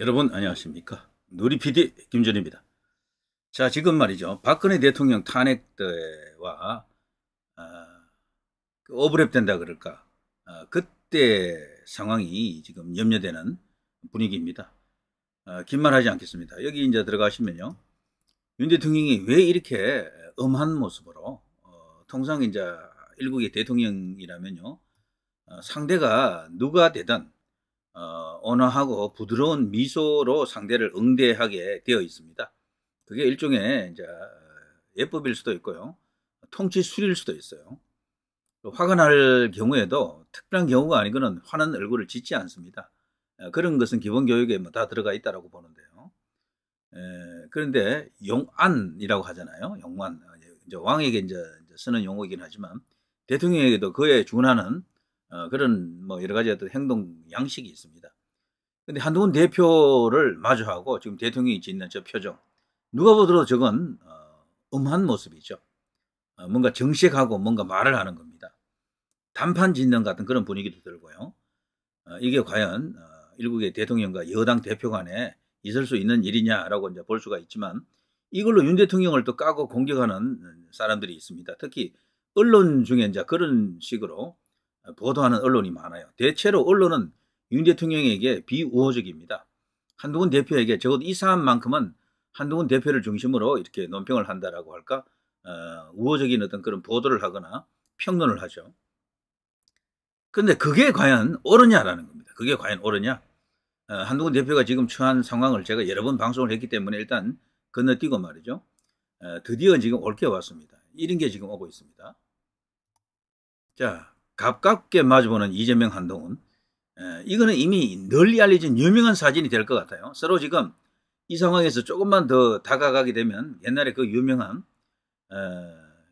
여러분 안녕하십니까 누리PD 김준입니다 자 지금 말이죠 박근혜 대통령 탄핵 때와 어, 오버랩 된다 그럴까 어, 그때 상황이 지금 염려되는 분위기입니다 어, 아, 긴말 하지 않겠습니다 여기 이제 들어가시면요 윤 대통령이 왜 이렇게 엄한 모습으로 어, 통상 이제 일국의 대통령이라면요 어, 상대가 누가 되든 어, 언어하고 부드러운 미소로 상대를 응대하게 되어 있습니다. 그게 일종의 이제 예법일 수도 있고요. 통치 술일 수도 있어요. 화가 날 경우에도 특별한 경우가 아니고는 화난 얼굴을 짓지 않습니다. 어, 그런 것은 기본 교육에 뭐다 들어가 있다고 보는데요. 에, 그런데 용안이라고 하잖아요. 용안 어, 이제 왕에게 이제 쓰는 용어이긴 하지만 대통령에게도 그에 준하는 어, 그런 뭐 여러 가지 어떤 행동 양식이 있습니다. 근데 한동훈 대표를 마주하고 지금 대통령이 짓는 저 표정 누가 보더라도 저건 어, 음한 모습이죠. 어, 뭔가 정식하고 뭔가 말을 하는 겁니다. 단판 짓는 같은 그런 분위기도 들고요. 어, 이게 과연 어, 일국의 대통령과 여당 대표 간에 있을 수 있는 일이냐라고 이제 볼 수가 있지만 이걸로 윤 대통령을 또 까고 공격하는 사람들이 있습니다. 특히 언론 중에 이제 그런 식으로 보도하는 언론이 많아요. 대체로 언론은 윤 대통령에게 비우호적입니다. 한동훈 대표에게 적어도 이 사안만큼은 한동훈 대표를 중심으로 이렇게 논평을 한다라고 할까 어, 우호적인 어떤 그런 보도를 하거나 평론을 하죠. 근데 그게 과연 옳으냐라는 겁니다. 그게 과연 옳으냐? 어, 한동훈 대표가 지금 처한 상황을 제가 여러 번 방송을 했기 때문에 일단 건너뛰고 말이죠. 어, 드디어 지금 올게 왔습니다. 이런 게 지금 오고 있습니다. 자, 가깝게 마주보는 이재명 한동훈 에, 이거는 이미 널리 알려진 유명한 사진이 될 것 같아요. 서로 지금 이 상황에서 조금만 더 다가가게 되면 옛날에 그 유명한 에,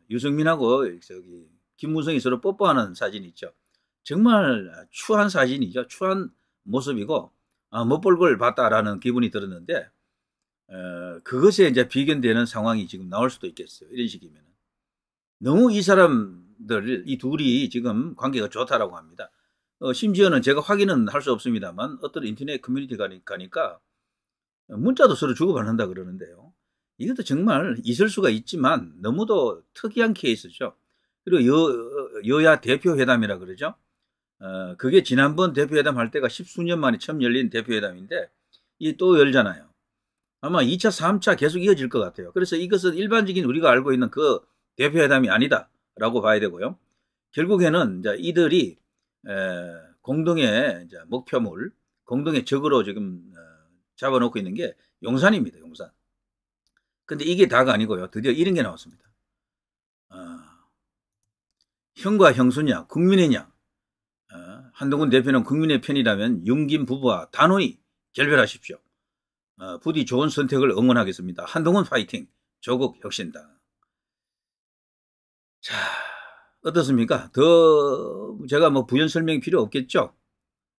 유승민하고 저기 김문성이 서로 뽀뽀하는 사진 있죠. 정말 추한 사진이죠. 추한 모습이고 아, 멋볼걸 봤다라는 기분이 들었는데 어, 그것에 이제 비견되는 상황이 지금 나올 수도 있겠어요. 이런 식이면 너무 이 사람 사람들 이 둘이 지금 관계가 좋다라고 합니다. 어, 심지어는 제가 확인은 할 수 없습니다만 어떤 인터넷 커뮤니티가 니까 문자도 서로 주고받는다 그러는데요. 이것도 정말 있을 수가 있지만 너무도 특이한 케이스죠. 그리고 여, 야 대표회담이라 그러죠. 어, 그게 지난번 대표회담 할 때가 십수년 만에 처음 열린 대표회담인데 이게 또 열잖아요. 아마 2차, 3차 계속 이어질 것 같아요. 그래서 이것은 일반적인 우리가 알고 있는 그 대표회담이 아니다. 라고 봐야 되고요. 결국에는 이제 이들이 공동의 목표물, 공동의 적으로 지금 어, 잡아놓고 있는 게 용산입니다. 용산. 근데 이게 다가 아니고요. 드디어 이런 게 나왔습니다. 아, 형과 형수냐, 국민이냐. 어, 한동훈 대표는 국민의 편이라면 윤김 부부와 단호히 결별하십시오. 어, 부디 좋은 선택을 응원하겠습니다. 한동훈 파이팅, 조국 혁신당. 자, 어떻습니까? 더 제가 뭐 부연 설명이 필요 없겠죠?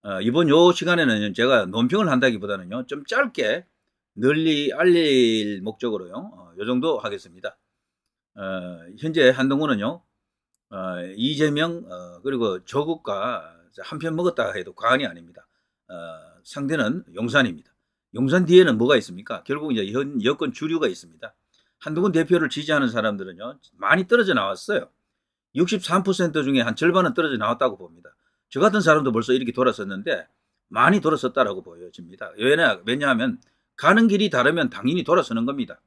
어, 이번 요 시간에는 제가 논평을 한다기보다는요, 좀 짧게 널리 알릴 목적으로요, 어, 요 정도 하겠습니다. 어, 현재 한동훈은요, 이재명, 그리고 조국과 한편 먹었다 해도 과언이 아닙니다. 상대는 용산입니다. 용산 뒤에는 뭐가 있습니까? 결국 이제 여권 주류가 있습니다. 한동훈 대표를 지지하는 사람들은요, 많이 떨어져 나왔어요. 63% 중에 한 절반은 떨어져 나왔다고 봅니다. 저 같은 사람도 벌써 이렇게 돌아섰는데 많이 돌아섰다라고 보여집니다. 왜냐, 하면 가는 길이 다르면 당연히 돌아서는 겁니다.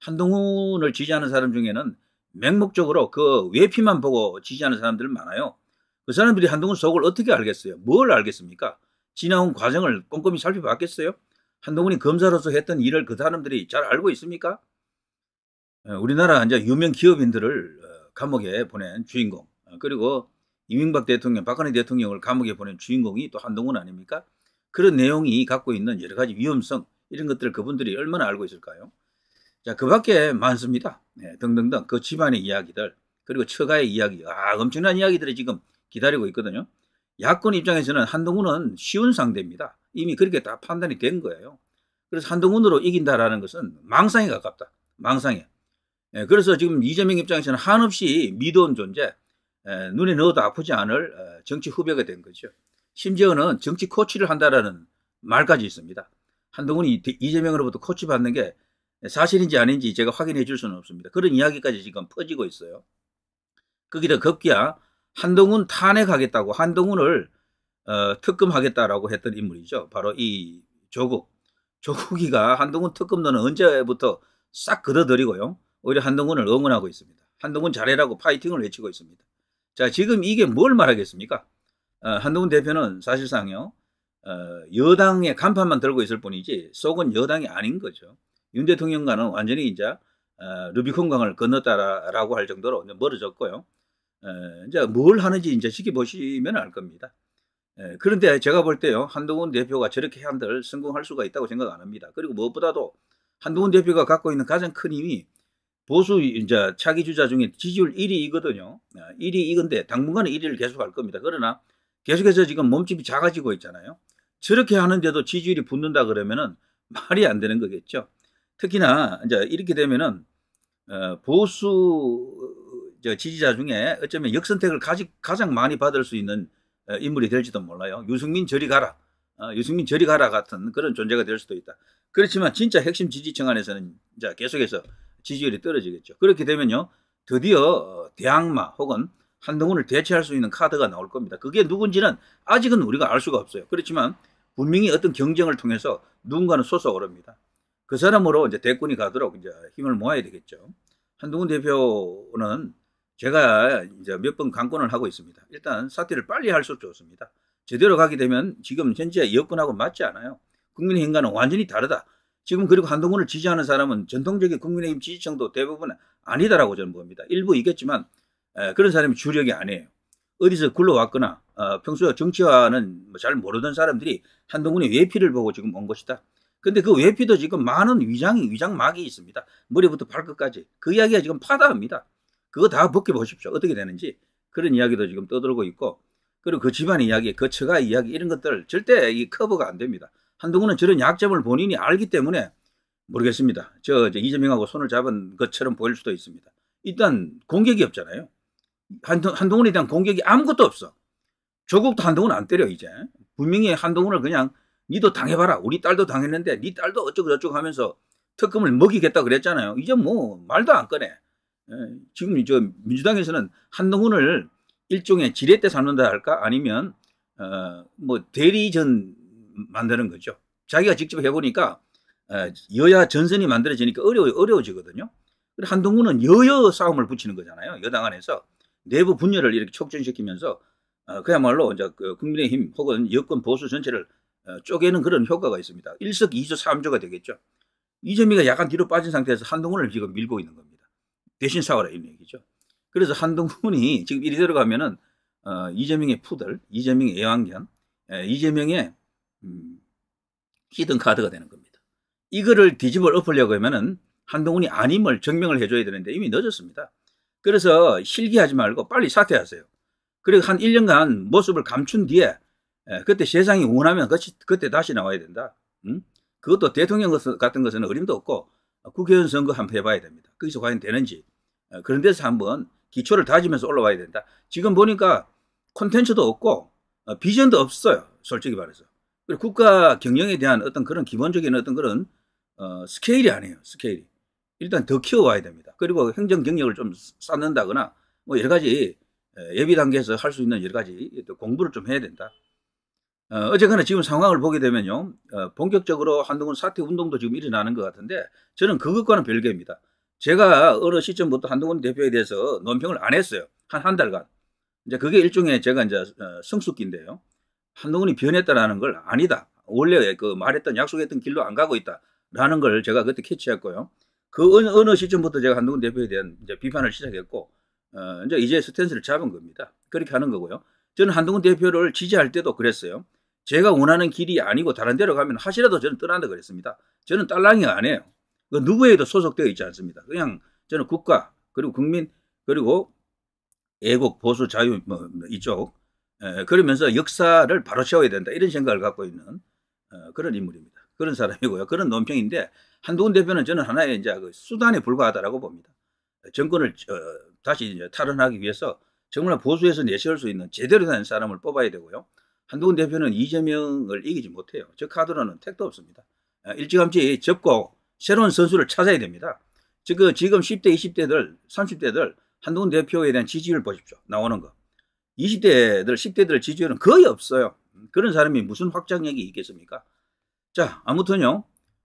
한동훈을 지지하는 사람 중에는 맹목적으로 그 외피만 보고 지지하는 사람들 많아요. 그 사람들이 한동훈 속을 어떻게 알겠어요? 뭘 알겠습니까? 지나온 과정을 꼼꼼히 살펴봤겠어요? 한동훈이 검사로서 했던 일을 그 사람들이 잘 알고 있습니까? 어, 우리나라 이제 유명 기업인들을 어, 감옥에 보낸 주인공 어, 그리고 이명박 대통령, 박근혜 대통령을 감옥에 보낸 주인공이 또 한동훈 아닙니까? 그런 내용이 갖고 있는 여러 가지 위험성 이런 것들을 그분들이 얼마나 알고 있을까요? 자, 그 밖에 많습니다. 네, 등등등 그 집안의 이야기들 그리고 처가의 이야기 아 엄청난 이야기들이 지금 기다리고 있거든요. 야권 입장에서는 한동훈은 쉬운 상대입니다. 이미 그렇게 다 판단이 된 거예요. 그래서 한동훈으로 이긴다라는 것은 망상에 가깝다. 망상에. 예, 그래서 지금 이재명 입장에서는 한없이 미도운 존재, 예, 눈에 넣어도 아프지 않을 어, 정치 후배가 된 거죠. 심지어는 정치 코치를 한다라는 말까지 있습니다. 한동훈이 이재명으로부터 코치 받는 게 사실인지 아닌지 제가 확인해 줄 수는 없습니다. 그런 이야기까지 지금 퍼지고 있어요. 거기다 급기야 한동훈 탄핵하겠다고 한동훈을 어, 특검하겠다라고 했던 인물이죠. 바로 이 조국. 조국이가 한동훈 특검도는 언제부터 싹 걷어들이고요. 오히려 한동훈을 응원하고 있습니다. 한동훈 잘해라고 파이팅을 외치고 있습니다. 자, 지금 이게 뭘 말하겠습니까? 어, 한동훈 대표는 사실상요, 어, 여당의 간판만 들고 있을 뿐이지 속은 여당이 아닌 거죠. 윤 대통령과는 완전히 이제 어, 루비콘강을 건너다라고할 정도로 멀어졌고요. 어, 이제 뭘 하는지 이제 지켜보시면 알 겁니다. 에, 예, 그런데 제가 볼 때요, 한동훈 대표가 저렇게 한들 성공할 수가 있다고 생각 안 합니다. 그리고 무엇보다도 한동훈 대표가 갖고 있는 가장 큰 힘이 보수 이제 차기 주자 중에 지지율 1위이거든요. 1위이건데 아, 당분간은 1위를 계속할 겁니다. 그러나 계속해서 지금 몸집이 작아지고 있잖아요. 저렇게 하는데도 지지율이 붙는다 그러면은 말이 안 되는 거겠죠. 특히나 이제 이렇게 되면은 어, 보수 지지자 중에 어쩌면 역선택을 가지, 가장 많이 받을 수 있는 어, 인물이 될지도 몰라요. 유승민 저리 가라. 어, 유승민 저리 가라 같은 그런 존재가 될 수도 있다. 그렇지만 진짜 핵심 지지층 안에서는 이제 계속해서 지지율이 떨어지겠죠. 그렇게 되면요. 드디어 어, 대항마 혹은 한동훈을 대체할 수 있는 카드가 나올 겁니다. 그게 누군지는 아직은 우리가 알 수가 없어요. 그렇지만 분명히 어떤 경쟁을 통해서 누군가는 솟아오릅니다. 그 사람으로 이제 대권이 가도록 이제 힘을 모아야 되겠죠. 한동훈 대표는 제가 이제 몇 번 강권을 하고 있습니다. 일단 사퇴를 빨리 할 수 좋습니다. 제대로 가게 되면 지금 현재 여권하고 맞지 않아요. 국민의힘과는 완전히 다르다. 지금 그리고 한동훈을 지지하는 사람은 전통적인 국민의힘 지지층도 대부분 아니다라고 저는 봅니다. 일부 있겠지만 그런 사람이 주력이 아니에요. 어디서 굴러왔거나 어, 평소에 정치와는 뭐 잘 모르던 사람들이 한동훈의 외피를 보고 지금 온 것이다. 근데 그 외피도 지금 많은 위장이 위장막이 있습니다. 머리부터 발끝까지 그 이야기가 지금 파다합니다. 그거 다 벗겨보십시오. 어떻게 되는지 그런 이야기도 지금 떠들고 있고 그리고 그 집안 의 이야기, 그 처가 이야기 이런 것들 절대 이 커버가 안 됩니다. 한동훈은 저런 약점을 본인이 알기 때문에 모르겠습니다. 저, 저 이재명하고 손을 잡은 것처럼 보일 수도 있습니다. 일단 공격이 없잖아요. 한동, 한동훈에 대한 공격이 아무것도 없어. 조국도 한동훈 안 때려 이제. 분명히 한동훈을 그냥 니도 당해봐라. 우리 딸도 당했는데 니 딸도 어쩌고저쩌고 하면서 특검을 먹이겠다 그랬잖아요. 이제 뭐 말도 안 꺼내. 예, 지금 저 민주당에서는 한동훈을 일종의 지렛대 삼는다 할까 아니면 어뭐 대리전 만드는 거죠. 자기가 직접 해보니까 여야 전선이 만들어지니까 어려워, 어려워지거든요. 한동훈은 여여 싸움을 붙이는 거잖아요. 여당 안에서 내부 분열을 이렇게 촉진시키면서 어, 그야말로 이제 그 국민의힘 혹은 여권 보수 전체를 어, 쪼개는 그런 효과가 있습니다. 1석2조삼조가 되겠죠. 이재미가 약간 뒤로 빠진 상태에서 한동훈을 지금 밀고 있는 겁니다. 대신 싸워라 이런 얘기죠. 그래서 한동훈이 지금 이리 들어가면은 어, 이재명의 푸들, 이재명의 애완견, 이재명의 음, 히든 카드가 되는 겁니다. 이거를 뒤집어 엎으려고 하면은 한동훈이 아님을 증명을 해줘야 되는데 이미 늦었습니다. 그래서 실기하지 말고 빨리 사퇴하세요. 그리고 한 1년간 모습을 감춘 뒤에 예, 그때 세상이 원하면 그때 다시 나와야 된다. 음? 그것도 대통령 같은 것은 어림도 없고 국회의원 선거 한번 해봐야 됩니다. 거기서 과연 되는지. 어, 그런 데서 한번 기초를 다지면서 올라와야 된다. 지금 보니까 콘텐츠도 없고 어, 비전도 없어요. 솔직히 말해서. 그리고 국가 경영에 대한 어떤 그런 기본적인 어떤 그런 어, 스케일이 아니에요. 스케일이. 일단 더 키워와야 됩니다. 그리고 행정 경력을 좀 쌓는다거나 뭐 여러 가지 예비 단계에서 할 수 있는 여러 가지 공부를 좀 해야 된다. 어, 어쨌거나 지금 상황을 보게 되면요. 어, 본격적으로 한동훈 사퇴 운동도 지금 일어나는 것 같은데 저는 그것과는 별개입니다. 제가 어느 시점부터 한동훈 대표에 대해서 논평을 안 했어요. 한 한 달간. 이제 그게 일종의 제가 이제 어, 성숙기인데요. 한동훈이 변했다라는 걸 아니다. 원래 그 말했던 약속했던 길로 안 가고 있다라는 걸 제가 그때 캐치했고요. 그 어느, 어느 시점부터 제가 한동훈 대표에 대한 이제 비판을 시작했고 어, 이제 이제 스탠스를 잡은 겁니다. 그렇게 하는 거고요. 저는 한동훈 대표를 지지할 때도 그랬어요. 제가 원하는 길이 아니고 다른 데로 가면 하시라도 저는 떠난다 그랬습니다. 저는 딸랑이 아니에요. 그누구에도 소속되어 있지 않습니다. 그냥 저는 국가 그리고 국민 그리고 애국 보수 자유 뭐, 뭐 이쪽 그러면서 역사를 바로 세워야 된다 이런 생각을 갖고 있는 어, 그런 인물입니다. 그런 사람이고요. 그런 논평인데 한동훈 대표는 저는 하나의 이제 그 수단에 불과하다라고 봅니다. 정권을 어, 다시 이제 탈환하기 위해서 정말 보수에서 내세울 수 있는 제대로 된 사람을 뽑아야 되고요. 한동훈 대표는 이재명을 이기지 못해요. 저 카드로는 택도 없습니다. 일찌감치 접고 새로운 선수를 찾아야 됩니다. 그 지금, 지금 10대, 20대들, 30대들 한동훈 대표에 대한 지지를 보십시오. 나오는 거. 20대들, 10대들 지지율은 거의 없어요. 그런 사람이 무슨 확장력이 있겠습니까? 자, 아무튼요.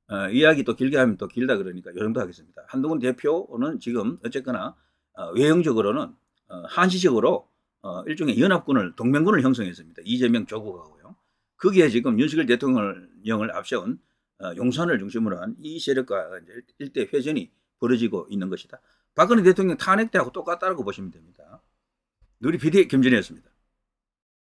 어, 이야기 또 길게 하면 또 길다 그러니까 요 정도 하겠습니다. 한동훈 대표는 지금 어쨌거나 어, 외형적으로는 어, 한시적으로 어, 일종의 연합군을 동맹군을 형성했습니다. 이재명 조국하고요. 거기에 지금 윤석열 대통령을 앞세운 어, 용산을 중심으로 한 이 세력과 이제 일대 회전이 벌어지고 있는 것이다. 박근혜 대통령 탄핵 때하고 똑같다고 보시면 됩니다. 누리피디 김진이였습니다